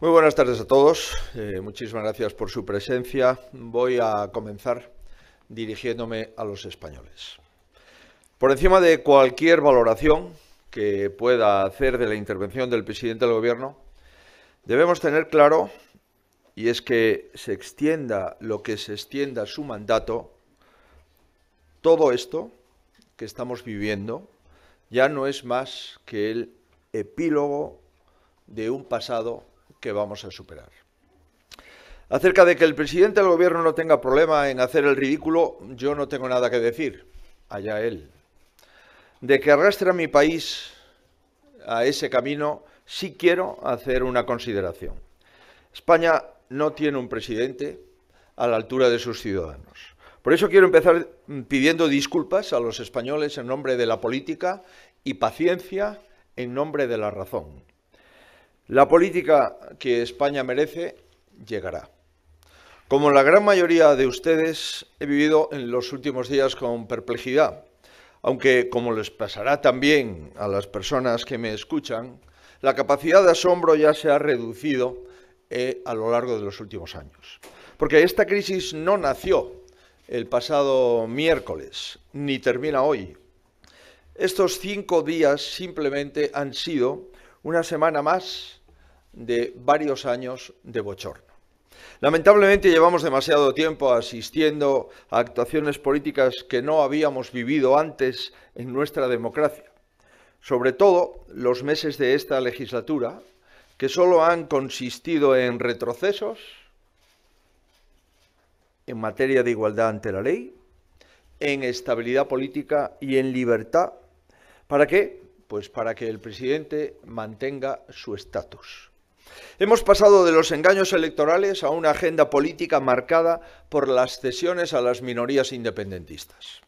Muy buenas tardes a todos. Eh, muchísimas gracias por su presencia. Voy a comenzar dirigiéndome a los españoles. Por encima de cualquier valoración que pueda hacer de la intervención del presidente del Gobierno, debemos tener claro, y es que se extienda lo que se extienda su mandato, todo esto que estamos viviendo ya no es más que el epílogo de un pasado que vamos a superar. Acerca de que el presidente del gobierno no tenga problema en hacer el ridículo, yo no tengo nada que decir. Allá él. De que arrastre a mi país a ese camino, sí quiero hacer una consideración. España no tiene un presidente a la altura de sus ciudadanos. Por eso quiero empezar pidiendo disculpas a los españoles en nombre de la política y paciencia en nombre de la razón. La política que España merece llegará. Como la gran mayoría de ustedes, he vivido en los últimos días con perplejidad, aunque como les pasará también a las personas que me escuchan, la capacidad de asombro ya se ha reducido eh, a lo largo de los últimos años. Porque esta crisis no nació el pasado miércoles, ni termina hoy. Estos cinco días simplemente han sido una semana más de varios años de bochorno. Lamentablemente llevamos demasiado tiempo asistiendo a actuaciones políticas que no habíamos vivido antes en nuestra democracia, sobre todo los meses de esta legislatura, que solo han consistido en retrocesos en materia de igualdad ante la ley, en estabilidad política y en libertad. ¿Para qué? Pues para que el presidente mantenga su estatus Hemos pasado de los engaños electorales a una agenda política marcada por las cesiones a las minorías independentistas,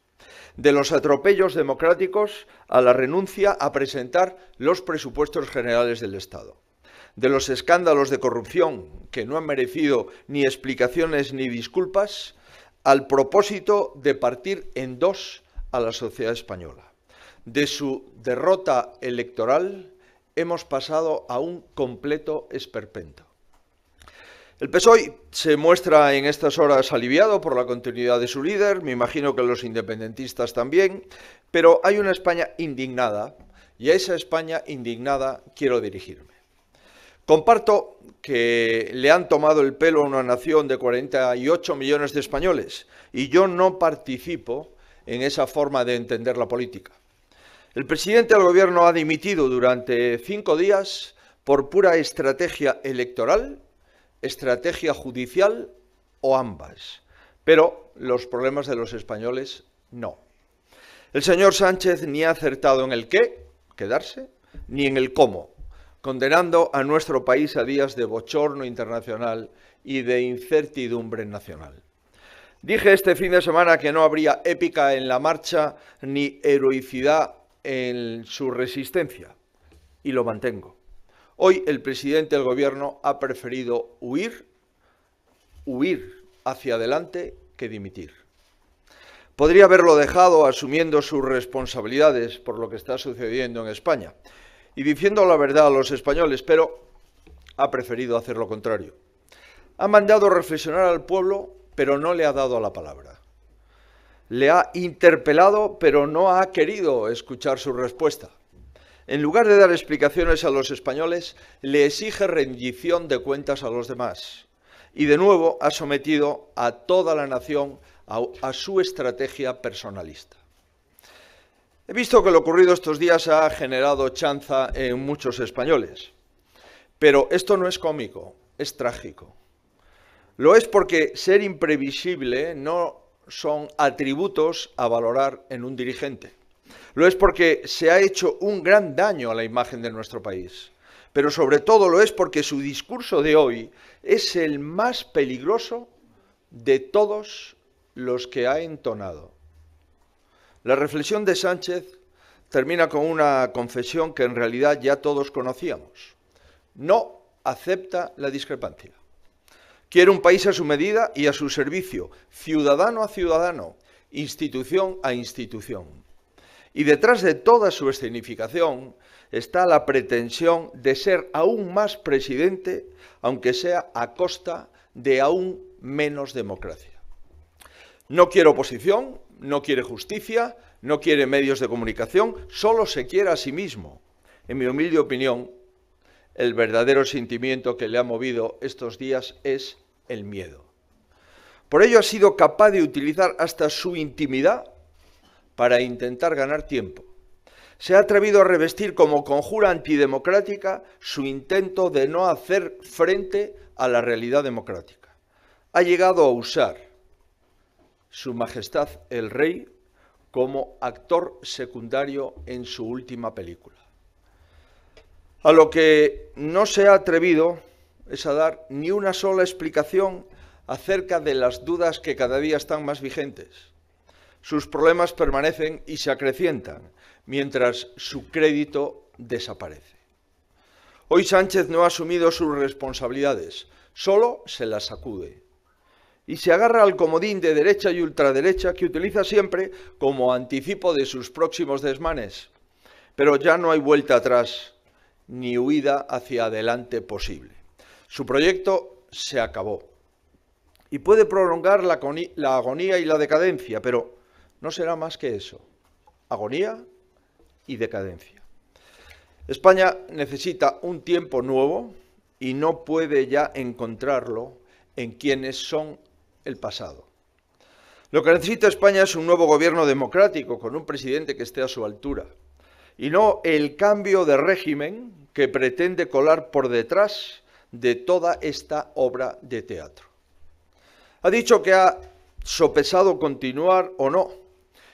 de los atropellos democráticos a la renuncia a presentar los presupuestos generales del Estado, de los escándalos de corrupción que no han merecido ni explicaciones ni disculpas, al propósito de partir en dos a la sociedad española, de su derrota electoral hemos pasado a un completo esperpento. El PSOE se muestra en estas horas aliviado por la continuidad de su líder, me imagino que los independentistas también, pero hay una España indignada y a esa España indignada quiero dirigirme. Comparto que le han tomado el pelo a una nación de 48 millones de españoles y yo no participo en esa forma de entender la política. El presidente del gobierno ha dimitido durante cinco días por pura estrategia electoral, estrategia judicial o ambas. Pero los problemas de los españoles no. El señor Sánchez ni ha acertado en el qué, quedarse, ni en el cómo, condenando a nuestro país a días de bochorno internacional y de incertidumbre nacional. Dije este fin de semana que no habría épica en la marcha ni heroicidad en su resistencia y lo mantengo. Hoy el presidente del gobierno ha preferido huir, huir hacia adelante que dimitir. Podría haberlo dejado asumiendo sus responsabilidades por lo que está sucediendo en España y diciendo la verdad a los españoles, pero ha preferido hacer lo contrario. Ha mandado reflexionar al pueblo, pero no le ha dado la palabra le ha interpelado pero no ha querido escuchar su respuesta. En lugar de dar explicaciones a los españoles, le exige rendición de cuentas a los demás. Y de nuevo ha sometido a toda la nación a, su estrategia personalista. He visto que lo ocurrido estos días ha generado chanza en muchos españoles. Pero esto no es cómico, es trágico. Lo es porque ser imprevisible no son atributos a valorar en un dirigente. Lo es porque se ha hecho un gran daño a la imagen de nuestro país, pero sobre todo lo es porque su discurso de hoy es el más peligroso de todos los que ha entonado. La reflexión de Sánchez termina con una confesión que en realidad ya todos conocíamos. No acepta la discrepancia. Quiere un país a su medida y a su servicio, ciudadano a ciudadano, institución a institución. Y detrás de toda su escenificación está la pretensión de ser aún más presidente, aunque sea a costa de aún menos democracia. No quiere oposición, no quiere justicia, no quiere medios de comunicación, solo se quiere a sí mismo. En mi humilde opinión, el verdadero sentimiento que le ha movido estos días es el miedo. Por ello ha sido capaz de utilizar hasta su intimidad para intentar ganar tiempo. Se ha atrevido a revestir como conjura antidemocrática su intento de no hacer frente a la realidad democrática. Ha llegado a usar Su Majestad el Rey como actor secundario en su última película. A lo que no se ha atrevido es a dar ni una sola explicación acerca de las dudas que cada día están más vigentes. Sus problemas permanecen y se acrecientan, mientras su crédito desaparece. Hoy Sánchez no ha asumido sus responsabilidades, solo se las sacude. Y se agarra al comodín de derecha y ultraderecha que utiliza siempre como anticipo de sus próximos desmanes. Pero ya no hay vuelta atrás, ni huida hacia adelante posible. Su proyecto se acabó. Y puede prolongar la, agonía y la decadencia, pero no será más que eso. Agonía y decadencia. España necesita un tiempo nuevo y no puede ya encontrarlo en quienes son el pasado. Lo que necesita España es un nuevo gobierno democrático, con un presidente que esté a su altura, y no el cambio de régimen que pretende colar por detrás de toda esta obra de teatro. Ha dicho que ha sopesado continuar o no,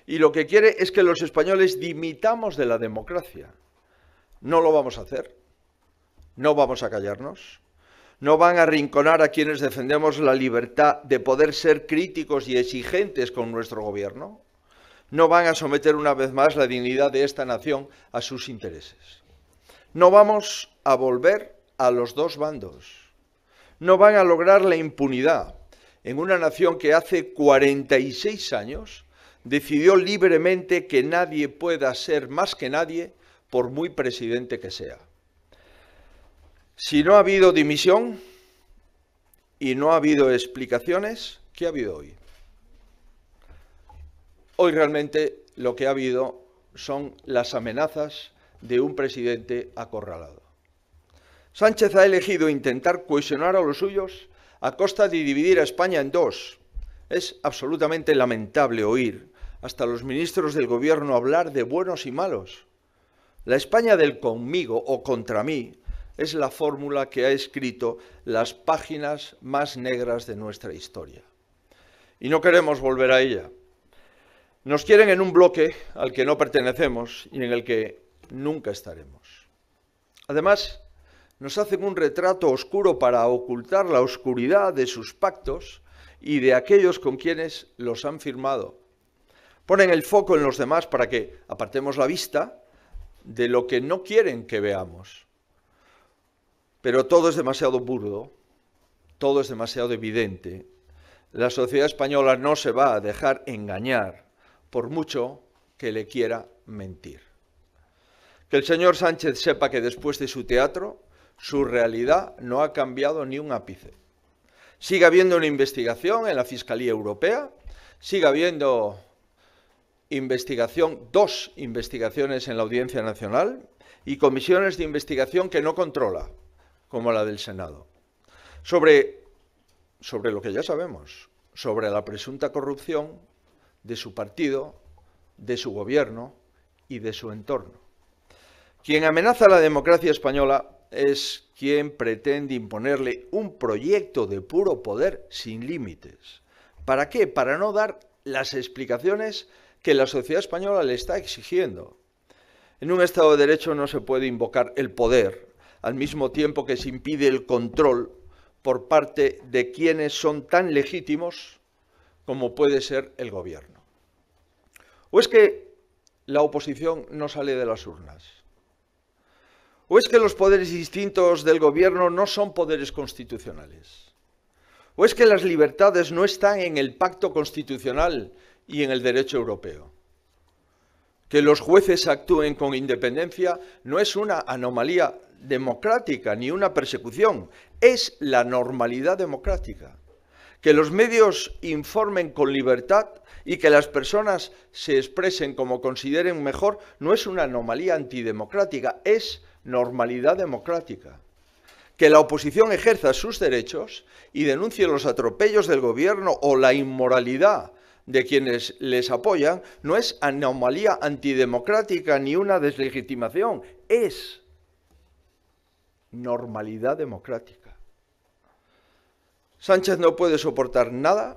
y lo que quiere es que los españoles dimitamos de la democracia. No lo vamos a hacer, no vamos a callarnos, no van a arrinconar a quienes defendemos la libertad de poder ser críticos y exigentes con nuestro gobierno, no van a someter una vez más la dignidad de esta nación a sus intereses. No vamos a volver a los dos bandos. No van a lograr la impunidad en una nación que hace 46 años decidió libremente que nadie pueda ser más que nadie por muy presidente que sea. Si no ha habido dimisión y no ha habido explicaciones, ¿qué ha habido hoy? Hoy realmente lo que ha habido son las amenazas de un presidente acorralado. Sánchez ha elegido intentar cohesionar a los suyos a costa de dividir a España en dos. Es absolutamente lamentable oír hasta los ministros del gobierno hablar de buenos y malos. La España del conmigo o contra mí es la fórmula que ha escrito las páginas más negras de nuestra historia. Y no queremos volver a ella. Nos quieren en un bloque al que no pertenecemos y en el que nunca estaremos. Además, nos hacen un retrato oscuro para ocultar la oscuridad de sus pactos y de aquellos con quienes los han firmado. Ponen el foco en los demás para que apartemos la vista de lo que no quieren que veamos. Pero todo es demasiado burdo, todo es demasiado evidente. La sociedad española no se va a dejar engañar por mucho que le quiera mentir. Que el señor Sánchez sepa que después de su teatro su realidad no ha cambiado ni un ápice. Sigue habiendo una investigación en la Fiscalía Europea, sigue habiendo investigación, dos investigaciones en la Audiencia Nacional y comisiones de investigación que no controla, como la del Senado, sobre, sobre lo que ya sabemos, sobre la presunta corrupción de su partido, de su gobierno y de su entorno. Quien amenaza la democracia española es quien pretende imponerle un proyecto de puro poder sin límites. ¿Para qué? Para no dar las explicaciones que la sociedad española le está exigiendo. En un Estado de Derecho no se puede invocar el poder al mismo tiempo que se impide el control por parte de quienes son tan legítimos como puede ser el gobierno. ¿O es que la oposición no sale de las urnas? ¿O es que los poderes distintos del gobierno no son poderes constitucionales? ¿O es que las libertades no están en el pacto constitucional y en el derecho europeo? Que los jueces actúen con independencia no es una anomalía democrática ni una persecución, es la normalidad democrática. Que los medios informen con libertad y que las personas se expresen como consideren mejor no es una anomalía antidemocrática, es normalidad democrática, que la oposición ejerza sus derechos y denuncie los atropellos del gobierno o la inmoralidad de quienes les apoyan, no es anomalía antidemocrática ni una deslegitimación, es normalidad democrática. Sánchez no puede soportar nada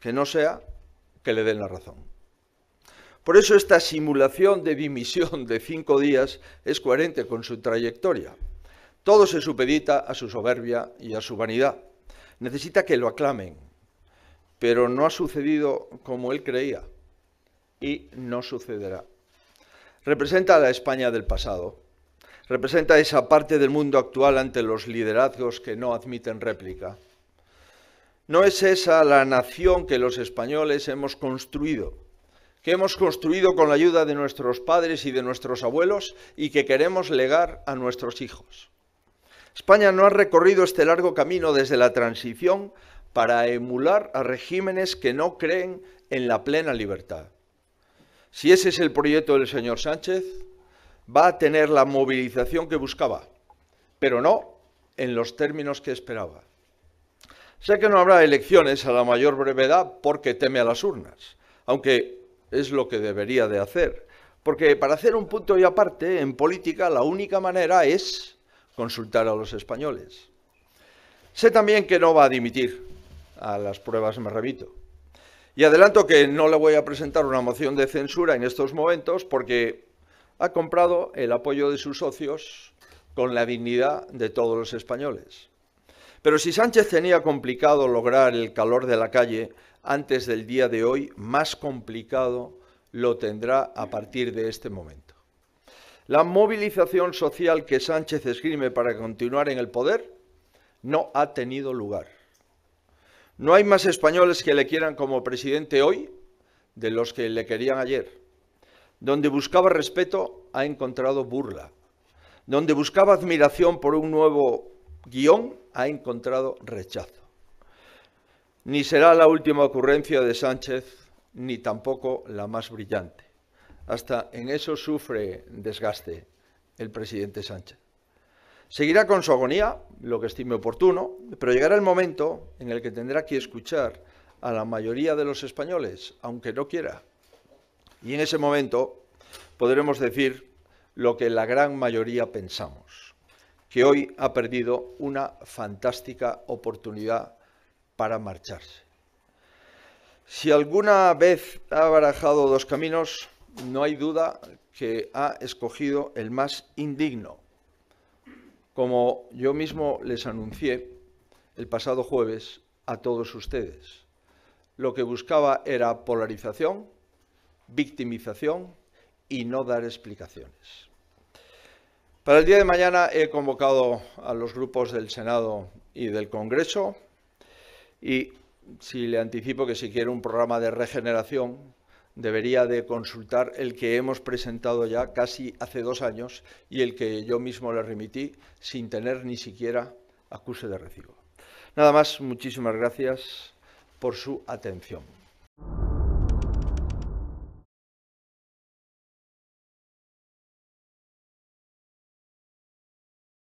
que no sea que le den la razón. Por eso esta simulación de dimisión de cinco días es coherente con su trayectoria. Todo se supedita a su soberbia y a su vanidad. Necesita que lo aclamen, pero no ha sucedido como él creía y no sucederá. Representa a la España del pasado, representa esa parte del mundo actual ante los liderazgos que no admiten réplica. No es esa la nación que los españoles hemos construido que hemos construido con la ayuda de nuestros padres y de nuestros abuelos y que queremos legar a nuestros hijos. España no ha recorrido este largo camino desde la transición para emular a regímenes que no creen en la plena libertad. Si ese es el proyecto del señor Sánchez, va a tener la movilización que buscaba, pero no en los términos que esperaba. Sé que no habrá elecciones a la mayor brevedad porque teme a las urnas, aunque es lo que debería de hacer. Porque para hacer un punto y aparte, en política la única manera es consultar a los españoles. Sé también que no va a dimitir, a las pruebas me remito. Y adelanto que no le voy a presentar una moción de censura en estos momentos porque ha comprado el apoyo de sus socios con la dignidad de todos los españoles. Pero si Sánchez tenía complicado lograr el calor de la calle, antes del día de hoy, más complicado lo tendrá a partir de este momento. La movilización social que Sánchez escribe para continuar en el poder no ha tenido lugar. No hay más españoles que le quieran como presidente hoy de los que le querían ayer. Donde buscaba respeto ha encontrado burla. Donde buscaba admiración por un nuevo guión ha encontrado rechazo. Ni será la última ocurrencia de Sánchez, ni tampoco la más brillante. Hasta en eso sufre desgaste el presidente Sánchez. Seguirá con su agonía, lo que estime oportuno, pero llegará el momento en el que tendrá que escuchar a la mayoría de los españoles, aunque no quiera. Y en ese momento podremos decir lo que la gran mayoría pensamos, que hoy ha perdido una fantástica oportunidad para marcharse. Si alguna vez ha barajado dos caminos, no hay duda que ha escogido el más indigno. Como yo mismo les anuncié el pasado jueves a todos ustedes, lo que buscaba era polarización, victimización y no dar explicaciones. Para el día de mañana he convocado a los grupos del Senado y del Congreso y si le anticipo que si quiere un programa de regeneración, debería de consultar el que hemos presentado ya casi hace dos años y el que yo mismo le remití sin tener ni siquiera acuse de recibo. Nada más, muchísimas gracias por su atención.